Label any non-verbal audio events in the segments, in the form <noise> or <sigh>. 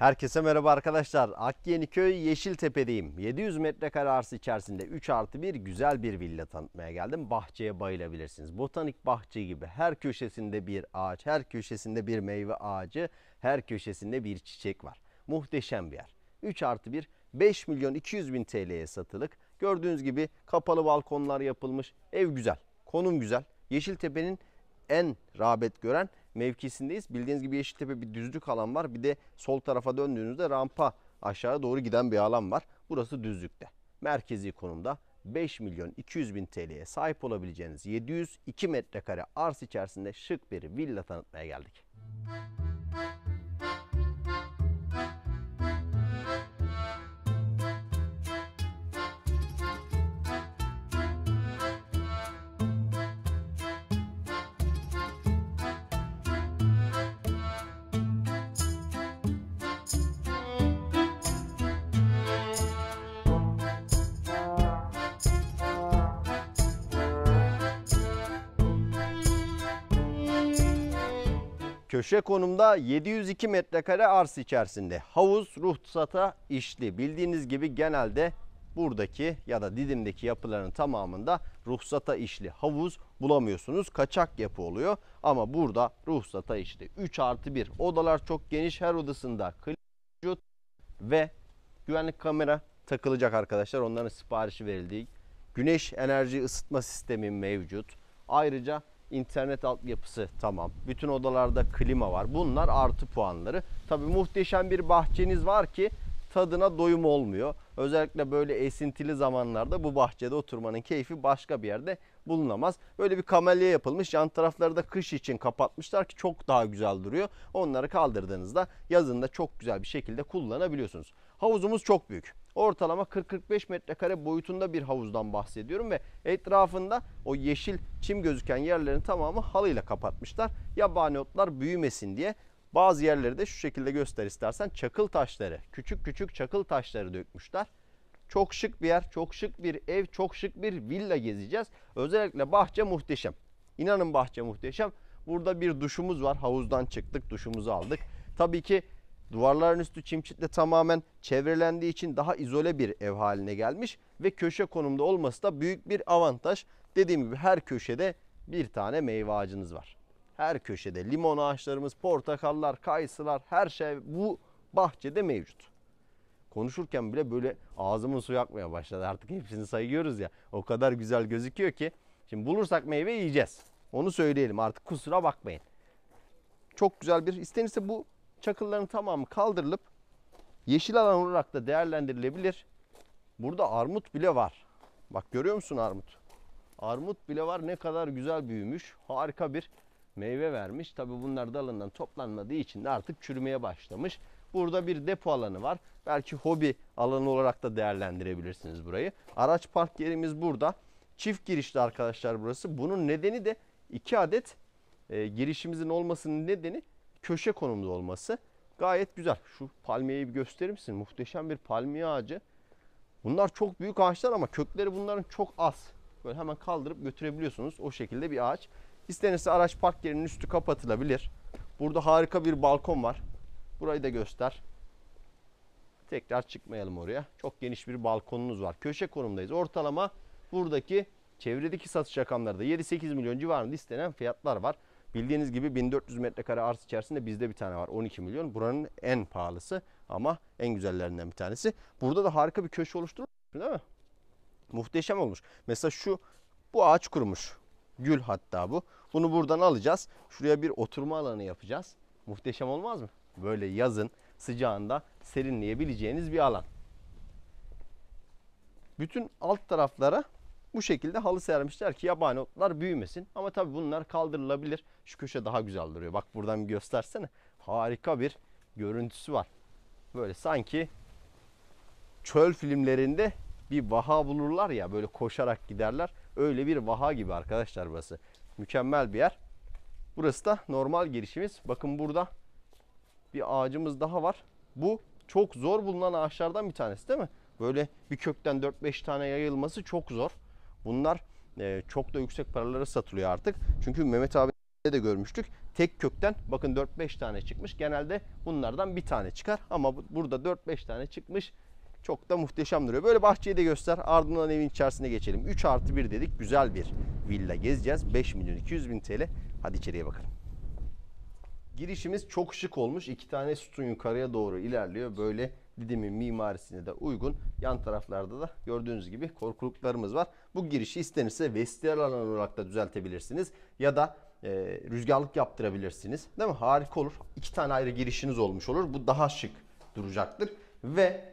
Herkese merhaba arkadaşlar. Akyeniköy Yeşiltepe'deyim. 700 metrekare arsa içerisinde 3 artı 1 güzel bir villa tanıtmaya geldim. Bahçeye bayılabilirsiniz. Botanik bahçe gibi her köşesinde bir ağaç, her köşesinde bir meyve ağacı, her köşesinde bir çiçek var. Muhteşem bir yer. 3 artı 1 5 milyon 200 bin TL'ye satılık. Gördüğünüz gibi kapalı balkonlar yapılmış. Ev güzel, konum güzel. Yeşiltepe'nin en rağbet gören mevkisindeyiz. Bildiğiniz gibi Yeşiltepe bir düzlük alan var. Bir de sol tarafa döndüğünüzde rampa aşağı doğru giden bir alan var. Burası düzlükte. Merkezi konumda 5 milyon 200 bin TL'ye sahip olabileceğiniz 702 metrekare arz içerisinde şık bir villa tanıtmaya geldik. Müzik Köşe konumda 702 metrekare arz içerisinde havuz ruhsata işli. Bildiğiniz gibi genelde buradaki ya da Didim'deki yapıların tamamında ruhsata işli havuz bulamıyorsunuz. Kaçak yapı oluyor ama burada ruhsata işli. 3 artı 1 odalar çok geniş her odasında klinik ve güvenlik kamera takılacak arkadaşlar. Onların siparişi verildi. Güneş enerji ısıtma sistemi mevcut. Ayrıca internet altyapısı tamam. Bütün odalarda klima var. Bunlar artı puanları. Tabi muhteşem bir bahçeniz var ki tadına doyum olmuyor. Özellikle böyle esintili zamanlarda bu bahçede oturmanın keyfi başka bir yerde bulunamaz. Böyle bir kamelya yapılmış. Yan tarafları da kış için kapatmışlar ki çok daha güzel duruyor. Onları kaldırdığınızda yazında çok güzel bir şekilde kullanabiliyorsunuz. Havuzumuz çok büyük ortalama 40-45 metrekare boyutunda bir havuzdan bahsediyorum ve etrafında o yeşil çim gözüken yerlerin tamamı halıyla kapatmışlar. Yabani otlar büyümesin diye bazı yerleri de şu şekilde göster istersen çakıl taşları küçük küçük çakıl taşları dökmüşler. Çok şık bir yer, çok şık bir ev, çok şık bir villa gezeceğiz. Özellikle bahçe muhteşem. İnanın bahçe muhteşem. Burada bir duşumuz var. Havuzdan çıktık, duşumuzu aldık. Tabii ki Duvarların üstü çimçitle tamamen çevrelendiği için daha izole bir ev haline gelmiş ve köşe konumda olması da büyük bir avantaj. Dediğim gibi her köşede bir tane meyve ağacınız var. Her köşede limon ağaçlarımız, portakallar, kayısılar her şey bu bahçede mevcut. Konuşurken bile böyle ağzımın suyu akmaya başladı. Artık hepsini sayıyoruz ya. O kadar güzel gözüküyor ki. Şimdi bulursak meyve yiyeceğiz. Onu söyleyelim artık kusura bakmayın. Çok güzel bir istenirse bu Çakılların tamamı kaldırılıp yeşil alan olarak da değerlendirilebilir. Burada armut bile var. Bak görüyor musun armut? Armut bile var ne kadar güzel büyümüş. Harika bir meyve vermiş. Tabi bunlar dalından toplanmadığı için de artık çürümeye başlamış. Burada bir depo alanı var. Belki hobi alanı olarak da değerlendirebilirsiniz burayı. Araç park yerimiz burada. Çift girişli arkadaşlar burası. Bunun nedeni de iki adet e, girişimizin olmasının nedeni köşe konumda olması gayet güzel. Şu palmiyeyi bir gösterir misin? Muhteşem bir palmiye ağacı. Bunlar çok büyük ağaçlar ama kökleri bunların çok az. Böyle hemen kaldırıp götürebiliyorsunuz. O şekilde bir ağaç. İstenirse araç park yerinin üstü kapatılabilir. Burada harika bir balkon var. Burayı da göster. Tekrar çıkmayalım oraya. Çok geniş bir balkonunuz var. Köşe konumdayız. Ortalama buradaki çevredeki satış rakamları da 7-8 milyon civarında istenen fiyatlar var. Bildiğiniz gibi 1400 metrekare arz içerisinde bizde bir tane var 12 milyon. Buranın en pahalısı ama en güzellerinden bir tanesi. Burada da harika bir köşe oluşturmuş değil mi? Muhteşem olmuş. Mesela şu bu ağaç kurumuş. Gül hatta bu. Bunu buradan alacağız. Şuraya bir oturma alanı yapacağız. Muhteşem olmaz mı? Böyle yazın sıcağında serinleyebileceğiniz bir alan. Bütün alt taraflara bu şekilde halı sermişler ki yabani otlar büyümesin. Ama tabii bunlar kaldırılabilir. Şu köşe daha güzel duruyor. Bak buradan bir göstersene. Harika bir görüntüsü var. Böyle sanki çöl filmlerinde bir vaha bulurlar ya böyle koşarak giderler. Öyle bir vaha gibi arkadaşlar burası. Mükemmel bir yer. Burası da normal girişimiz. Bakın burada bir ağacımız daha var. Bu çok zor bulunan ağaçlardan bir tanesi değil mi? Böyle bir kökten 4-5 tane yayılması çok zor. Bunlar e, çok da yüksek paralara satılıyor artık. Çünkü Mehmet abi de görmüştük. Tek kökten bakın 4-5 tane çıkmış. Genelde bunlardan bir tane çıkar ama burada 4-5 tane çıkmış. Çok da muhteşem duruyor. Böyle bahçeyi de göster. Ardından evin içerisine geçelim. 3 artı 1 dedik. Güzel bir villa gezeceğiz. 5 milyon 200 bin TL. Hadi içeriye bakalım. Girişimiz çok şık olmuş. İki tane sütun yukarıya doğru ilerliyor. Böyle Didim'in mimarisine de uygun. Yan taraflarda da gördüğünüz gibi korkuluklarımız var. Bu girişi istenirse vestiyer alan olarak da düzeltebilirsiniz. Ya da e, rüzgarlık yaptırabilirsiniz. Değil mi? Harika olur. İki tane ayrı girişiniz olmuş olur. Bu daha şık duracaktır. Ve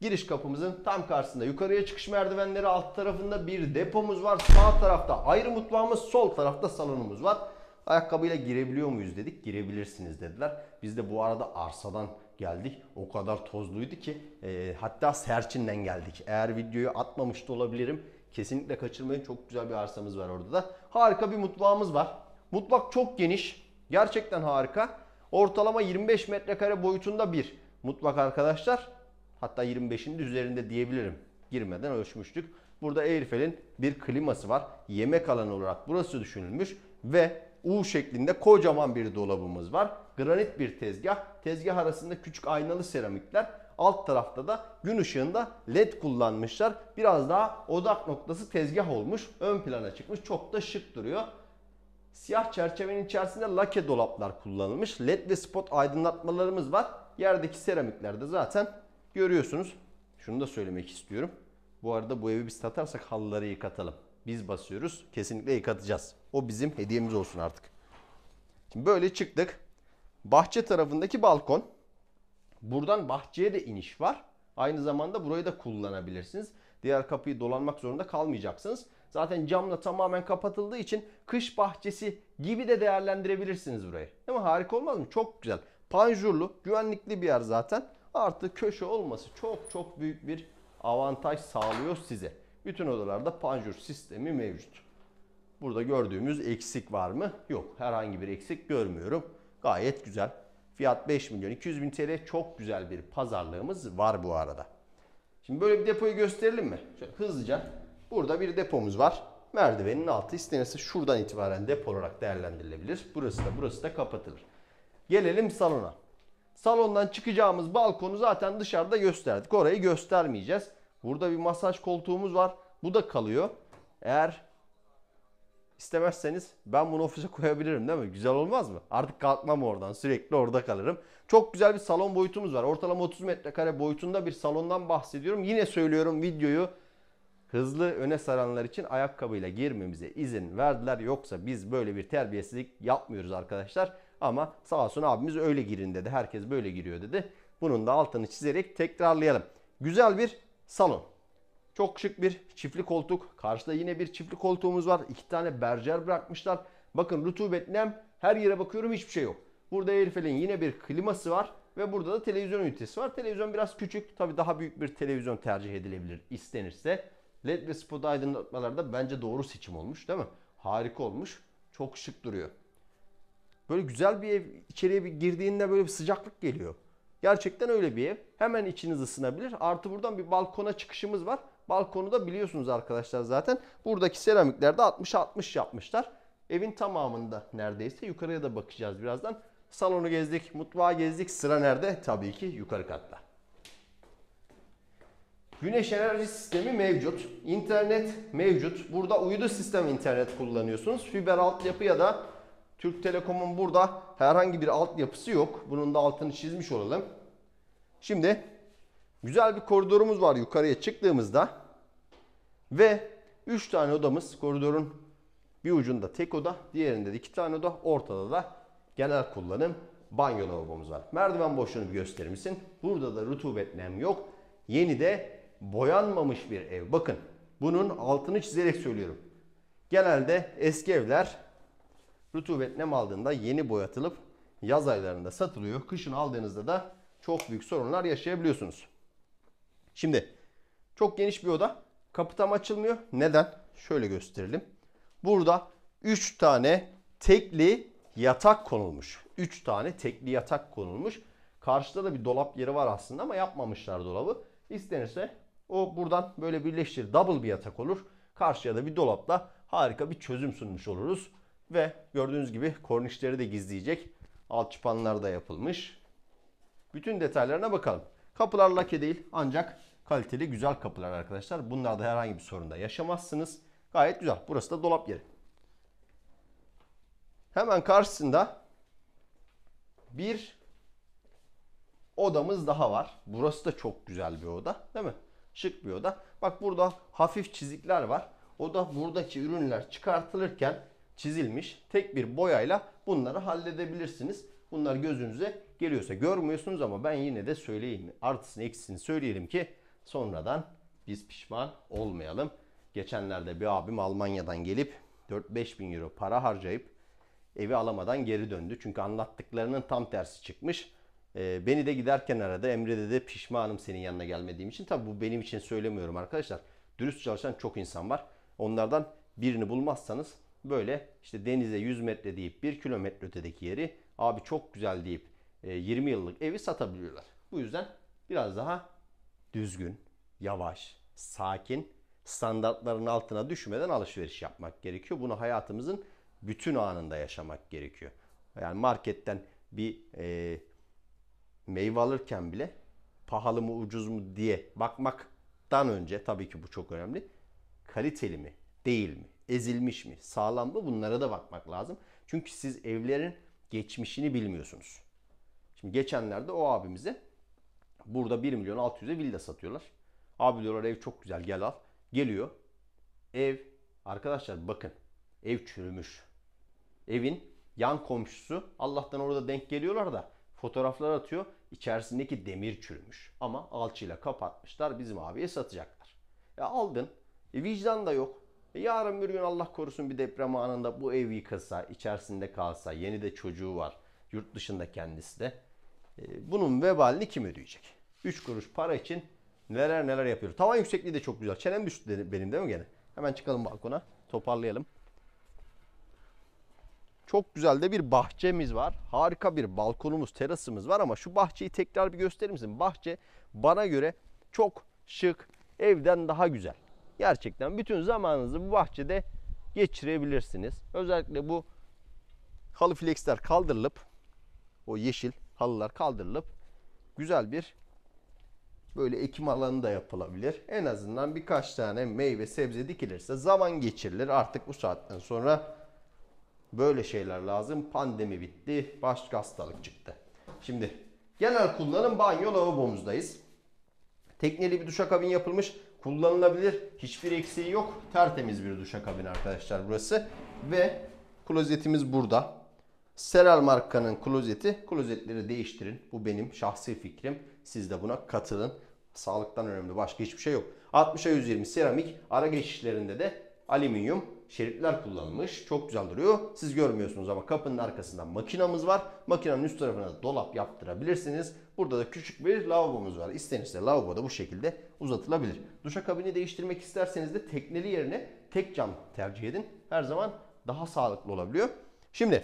Giriş kapımızın tam karşısında yukarıya çıkış merdivenleri alt tarafında bir depomuz var. Sağ tarafta ayrı mutfağımız, sol tarafta salonumuz var. Ayakkabıyla girebiliyor muyuz dedik. Girebilirsiniz dediler. Biz de bu arada arsadan geldik. O kadar tozluydu ki e, hatta Serçin'den geldik. Eğer videoyu atmamış da olabilirim. Kesinlikle kaçırmayın. Çok güzel bir arsamız var orada da. Harika bir mutfağımız var. Mutfak çok geniş. Gerçekten harika. Ortalama 25 metrekare boyutunda bir mutfak arkadaşlar. Hatta 25'in üzerinde diyebilirim. Girmeden ölçmüştük. Burada Airfel'in bir kliması var. Yemek alanı olarak burası düşünülmüş ve U şeklinde kocaman bir dolabımız var. Granit bir tezgah. Tezgah arasında küçük aynalı seramikler. Alt tarafta da gün ışığında led kullanmışlar. Biraz daha odak noktası tezgah olmuş. Ön plana çıkmış. Çok da şık duruyor. Siyah çerçevenin içerisinde lake dolaplar kullanılmış. Led ve spot aydınlatmalarımız var. Yerdeki seramiklerde zaten görüyorsunuz. Şunu da söylemek istiyorum. Bu arada bu evi biz satarsak halıları yıkatalım. Biz basıyoruz. Kesinlikle yıkatacağız. O bizim hediyemiz olsun artık. Şimdi böyle çıktık. Bahçe tarafındaki balkon. Buradan bahçeye de iniş var. Aynı zamanda burayı da kullanabilirsiniz. Diğer kapıyı dolanmak zorunda kalmayacaksınız. Zaten camla tamamen kapatıldığı için kış bahçesi gibi de değerlendirebilirsiniz burayı. Değil mi? Harika olmaz mı? Çok güzel. Panjurlu, güvenlikli bir yer zaten. Artı köşe olması çok çok büyük bir avantaj sağlıyor size. Bütün odalarda panjur sistemi mevcut. Burada gördüğümüz eksik var mı? Yok. Herhangi bir eksik görmüyorum. Gayet güzel. Fiyat 5 milyon 200 bin TL. Çok güzel bir pazarlığımız var bu arada. Şimdi böyle bir depoyu gösterelim mi? Şöyle hızlıca. Burada bir depomuz var. Merdivenin altı istenirse şuradan itibaren depo olarak değerlendirilebilir. Burası da burası da kapatılır. Gelelim salona. Salondan çıkacağımız balkonu zaten dışarıda gösterdik. Orayı göstermeyeceğiz. Burada bir masaj koltuğumuz var. Bu da kalıyor. Eğer istemezseniz ben bunu ofise <laughs> koyabilirim değil mi? Güzel olmaz mı? Artık kalkmam oradan. Sürekli orada kalırım. Çok güzel bir salon boyutumuz var. Ortalama 30 metrekare boyutunda bir salondan bahsediyorum. Yine söylüyorum videoyu hızlı öne saranlar için ayakkabıyla girmemize izin verdiler. Yoksa biz böyle bir terbiyesizlik yapmıyoruz arkadaşlar. Ama sağ olsun abimiz öyle girin dedi. Herkes böyle giriyor dedi. Bunun da altını çizerek tekrarlayalım. Güzel bir salon. Çok şık bir çiftli koltuk. Karşıda yine bir çiftli koltuğumuz var. İki tane berjer bırakmışlar. Bakın rutubet nem. Her yere bakıyorum hiçbir şey yok. Burada Airfel'in yine bir kliması var. Ve burada da televizyon ünitesi var. Televizyon biraz küçük. Tabii daha büyük bir televizyon tercih edilebilir istenirse. LED ve spot aydınlatmalar da bence doğru seçim olmuş değil mi? Harika olmuş. Çok şık duruyor. Böyle güzel bir ev içeriye bir girdiğinde böyle bir sıcaklık geliyor. Gerçekten öyle bir ev. Hemen içiniz ısınabilir. Artı buradan bir balkona çıkışımız var. Balkonu da biliyorsunuz arkadaşlar zaten. Buradaki seramiklerde 60-60 yapmışlar. Evin tamamında neredeyse. Yukarıya da bakacağız birazdan. Salonu gezdik, mutfağı gezdik. Sıra nerede? Tabii ki yukarı katta. Güneş enerji sistemi mevcut. İnternet mevcut. Burada uydu sistem internet kullanıyorsunuz. Fiber altyapı ya da Türk Telekom'un burada herhangi bir altyapısı yok. Bunun da altını çizmiş olalım. Şimdi güzel bir koridorumuz var yukarıya çıktığımızda. Ve 3 tane odamız koridorun bir ucunda tek oda, diğerinde de 2 tane oda, ortada da genel kullanım banyo lavabomuz var. Merdiven boşluğunu bir gösterir misin? Burada da rutubet nem yok. Yeni de boyanmamış bir ev. Bakın bunun altını çizerek söylüyorum. Genelde eski evler rutubet nem aldığında yeni boyatılıp yaz aylarında satılıyor. Kışın aldığınızda da çok büyük sorunlar yaşayabiliyorsunuz. Şimdi çok geniş bir oda. Kapı tam açılmıyor. Neden? Şöyle gösterelim. Burada 3 tane tekli yatak konulmuş. 3 tane tekli yatak konulmuş. Karşıda da bir dolap yeri var aslında ama yapmamışlar dolabı. İstenirse o buradan böyle birleştir double bir yatak olur. Karşıya da bir dolapla harika bir çözüm sunmuş oluruz. Ve gördüğünüz gibi kornişleri de gizleyecek alt çıpanlar da yapılmış. Bütün detaylarına bakalım. Kapılar lake değil ancak kaliteli güzel kapılar arkadaşlar. Bunlarda herhangi bir sorunda yaşamazsınız. Gayet güzel. Burası da dolap yeri. Hemen karşısında bir odamız daha var. Burası da çok güzel bir oda değil mi? Şık bir oda. Bak burada hafif çizikler var. O da buradaki ürünler çıkartılırken çizilmiş tek bir boyayla bunları halledebilirsiniz. Bunlar gözünüze geliyorsa görmüyorsunuz ama ben yine de söyleyeyim. Artısını eksisini söyleyelim ki sonradan biz pişman olmayalım. Geçenlerde bir abim Almanya'dan gelip 4-5 bin euro para harcayıp evi alamadan geri döndü. Çünkü anlattıklarının tam tersi çıkmış. Ee, beni de giderken arada Emre dedi pişmanım senin yanına gelmediğim için. Tabi bu benim için söylemiyorum arkadaşlar. Dürüst çalışan çok insan var. Onlardan birini bulmazsanız böyle işte denize 100 metre deyip 1 kilometre ötedeki yeri abi çok güzel deyip 20 e, yıllık evi satabiliyorlar. Bu yüzden biraz daha düzgün, yavaş, sakin, standartların altına düşmeden alışveriş yapmak gerekiyor. Bunu hayatımızın bütün anında yaşamak gerekiyor. Yani marketten bir e, meyve alırken bile pahalı mı ucuz mu diye bakmaktan önce tabii ki bu çok önemli. Kaliteli mi değil mi? ezilmiş mi, sağlam mı bunlara da bakmak lazım. Çünkü siz evlerin geçmişini bilmiyorsunuz. Şimdi geçenlerde o abimize burada 1 milyon 600'e villa satıyorlar. Abi diyorlar ev çok güzel gel al. Geliyor. Ev arkadaşlar bakın ev çürümüş. Evin yan komşusu Allah'tan orada denk geliyorlar da fotoğraflar atıyor. İçerisindeki demir çürümüş. Ama alçıyla kapatmışlar bizim abiye satacaklar. Ya aldın. E vicdan da yok. E, yarın bir gün Allah korusun bir deprem anında bu ev yıkasa, içerisinde kalsa, yeni de çocuğu var, yurt dışında kendisi de. E, bunun vebalini kim ödeyecek? 3 kuruş para için neler neler yapıyor. Tavan yüksekliği de çok güzel. Çenem düştü benim değil mi gene? Hemen çıkalım balkona, toparlayalım. Çok güzel de bir bahçemiz var. Harika bir balkonumuz, terasımız var ama şu bahçeyi tekrar bir gösterir misin? Bahçe bana göre çok şık, evden daha güzel gerçekten bütün zamanınızı bu bahçede geçirebilirsiniz. Özellikle bu halı flexler kaldırılıp o yeşil halılar kaldırılıp güzel bir böyle ekim alanı da yapılabilir. En azından birkaç tane meyve sebze dikilirse zaman geçirilir. Artık bu saatten sonra böyle şeyler lazım. Pandemi bitti. Başka hastalık çıktı. Şimdi genel kullanım banyo lavabomuzdayız. Tekneli bir duşakabin yapılmış. Kullanılabilir. Hiçbir eksiği yok. Tertemiz bir duşa kabin arkadaşlar burası. Ve klozetimiz burada. Seral markanın klozeti. Klozetleri değiştirin. Bu benim şahsi fikrim. Siz de buna katılın. Sağlıktan önemli başka hiçbir şey yok. 60'a 120 seramik. Ara geçişlerinde de alüminyum şeritler kullanılmış. Çok güzel duruyor. Siz görmüyorsunuz ama kapının arkasında makinamız var. Makinanın üst tarafına dolap yaptırabilirsiniz. Burada da küçük bir lavabomuz var. İstenirse lavabo da bu şekilde uzatılabilir. Duşakabini değiştirmek isterseniz de tekneli yerine tek cam tercih edin. Her zaman daha sağlıklı olabiliyor. Şimdi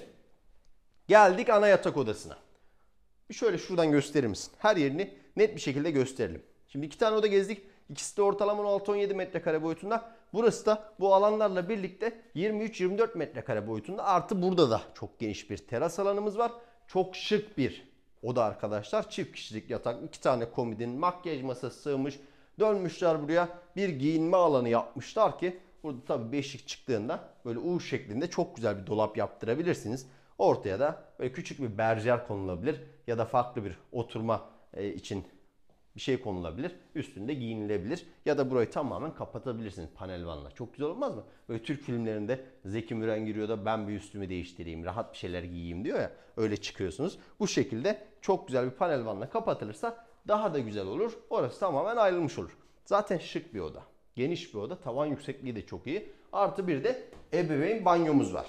geldik ana yatak odasına. Bir şöyle şuradan gösterir misin? Her yerini net bir şekilde gösterelim. Şimdi iki tane oda gezdik. İkisi de ortalama 16-17 metrekare boyutunda. Burası da bu alanlarla birlikte 23-24 metrekare boyutunda. Artı burada da çok geniş bir teras alanımız var. Çok şık bir oda arkadaşlar. Çift kişilik yatak, iki tane komodin, makyaj masası sığmış. Dönmüşler buraya bir giyinme alanı yapmışlar ki burada tabii beşik çıktığında böyle U şeklinde çok güzel bir dolap yaptırabilirsiniz. Ortaya da böyle küçük bir berjer konulabilir ya da farklı bir oturma e, için bir şey konulabilir. Üstünde giyinilebilir. Ya da burayı tamamen kapatabilirsiniz panel vanla. Çok güzel olmaz mı? Böyle Türk filmlerinde Zeki Müren giriyor da ben bir üstümü değiştireyim, rahat bir şeyler giyeyim diyor ya. Öyle çıkıyorsunuz. Bu şekilde çok güzel bir panel vanla kapatılırsa daha da güzel olur. Orası tamamen ayrılmış olur. Zaten şık bir oda. Geniş bir oda. Tavan yüksekliği de çok iyi. Artı bir de ebeveyn banyomuz var.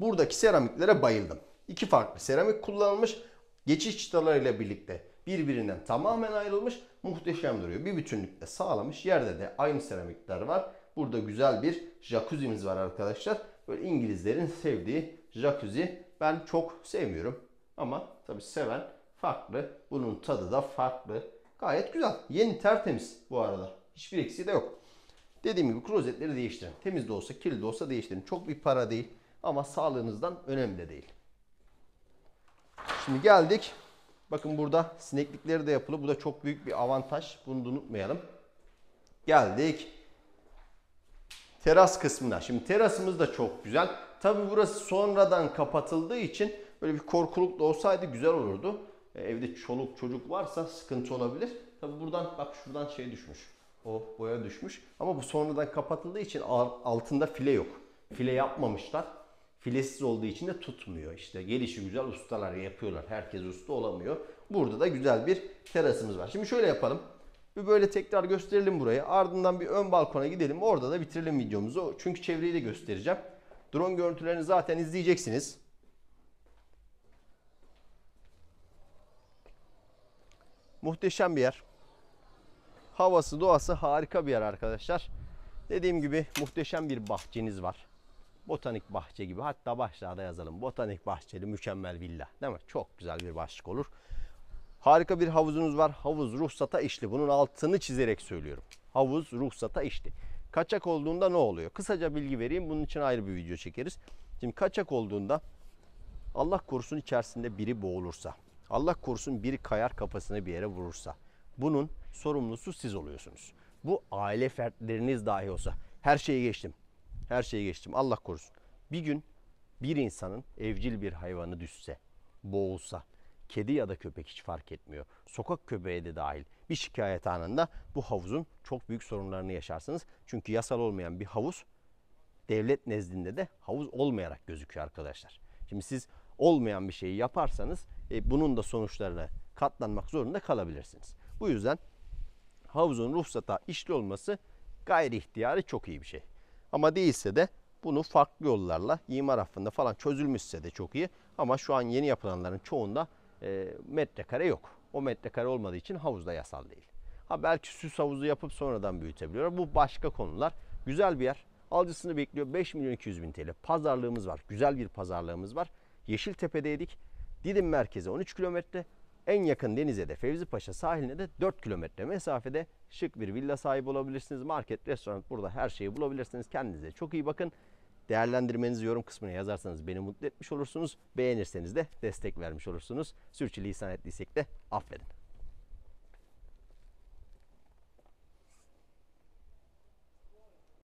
Buradaki seramiklere bayıldım. İki farklı seramik kullanılmış. Geçiş çıtalarıyla birlikte birbirinden tamamen ayrılmış muhteşem duruyor. Bir bütünlükle sağlamış. Yerde de aynı seramikler var. Burada güzel bir jacuzzi'miz var arkadaşlar. Böyle İngilizlerin sevdiği jacuzzi. Ben çok sevmiyorum ama tabi seven farklı. Bunun tadı da farklı. Gayet güzel. Yeni tertemiz bu arada. Hiçbir eksiği de yok. Dediğim gibi klozetleri değiştirin. Temiz de olsa kirli de olsa değiştirin. Çok bir para değil ama sağlığınızdan önemli de değil. Şimdi geldik Bakın burada sineklikleri de yapılı. Bu da çok büyük bir avantaj. Bunu da unutmayalım. Geldik. Teras kısmına. Şimdi terasımız da çok güzel. Tabi burası sonradan kapatıldığı için böyle bir korkuluk da olsaydı güzel olurdu. E, evde çoluk çocuk varsa sıkıntı olabilir. Tabi buradan bak şuradan şey düşmüş. O boya düşmüş. Ama bu sonradan kapatıldığı için altında file yok. File yapmamışlar filesiz olduğu için de tutmuyor. İşte gelişi güzel ustalar yapıyorlar. Herkes usta olamıyor. Burada da güzel bir terasımız var. Şimdi şöyle yapalım. Bir böyle tekrar gösterelim burayı. Ardından bir ön balkona gidelim. Orada da bitirelim videomuzu. Çünkü çevreyi de göstereceğim. Drone görüntülerini zaten izleyeceksiniz. Muhteşem bir yer. Havası, doğası harika bir yer arkadaşlar. Dediğim gibi muhteşem bir bahçeniz var botanik bahçe gibi hatta başlığa yazalım. Botanik bahçeli mükemmel villa değil mi? Çok güzel bir başlık olur. Harika bir havuzunuz var. Havuz ruhsata işli. Bunun altını çizerek söylüyorum. Havuz ruhsata işli. Kaçak olduğunda ne oluyor? Kısaca bilgi vereyim. Bunun için ayrı bir video çekeriz. Şimdi kaçak olduğunda Allah korusun içerisinde biri boğulursa, Allah korusun biri kayar kafasını bir yere vurursa bunun sorumlusu siz oluyorsunuz. Bu aile fertleriniz dahi olsa her şeyi geçtim her şeyi geçtim. Allah korusun. Bir gün bir insanın evcil bir hayvanı düşse, boğulsa, kedi ya da köpek hiç fark etmiyor. Sokak köpeği de dahil. Bir şikayet anında bu havuzun çok büyük sorunlarını yaşarsınız. Çünkü yasal olmayan bir havuz devlet nezdinde de havuz olmayarak gözüküyor arkadaşlar. Şimdi siz olmayan bir şeyi yaparsanız e, bunun da sonuçlarına katlanmak zorunda kalabilirsiniz. Bu yüzden havuzun ruhsata işli olması gayri ihtiyari çok iyi bir şey. Ama değilse de bunu farklı yollarla imar affında falan çözülmüşse de çok iyi. Ama şu an yeni yapılanların çoğunda e, metrekare yok. O metrekare olmadığı için havuz da yasal değil. Ha belki süs havuzu yapıp sonradan büyütebiliyorlar. Bu başka konular. Güzel bir yer. Alıcısını bekliyor. 5 milyon 200 bin TL. Pazarlığımız var. Güzel bir pazarlığımız var. Yeşiltepe'deydik. Didim merkeze 13 kilometre. En yakın denize de Fevzi Paşa sahiline de 4 kilometre mesafede şık bir villa sahibi olabilirsiniz. Market, restoran burada her şeyi bulabilirsiniz. Kendinize çok iyi bakın. Değerlendirmenizi yorum kısmına yazarsanız beni mutlu etmiş olursunuz. Beğenirseniz de destek vermiş olursunuz. Sürçülisan ettiysek de affedin.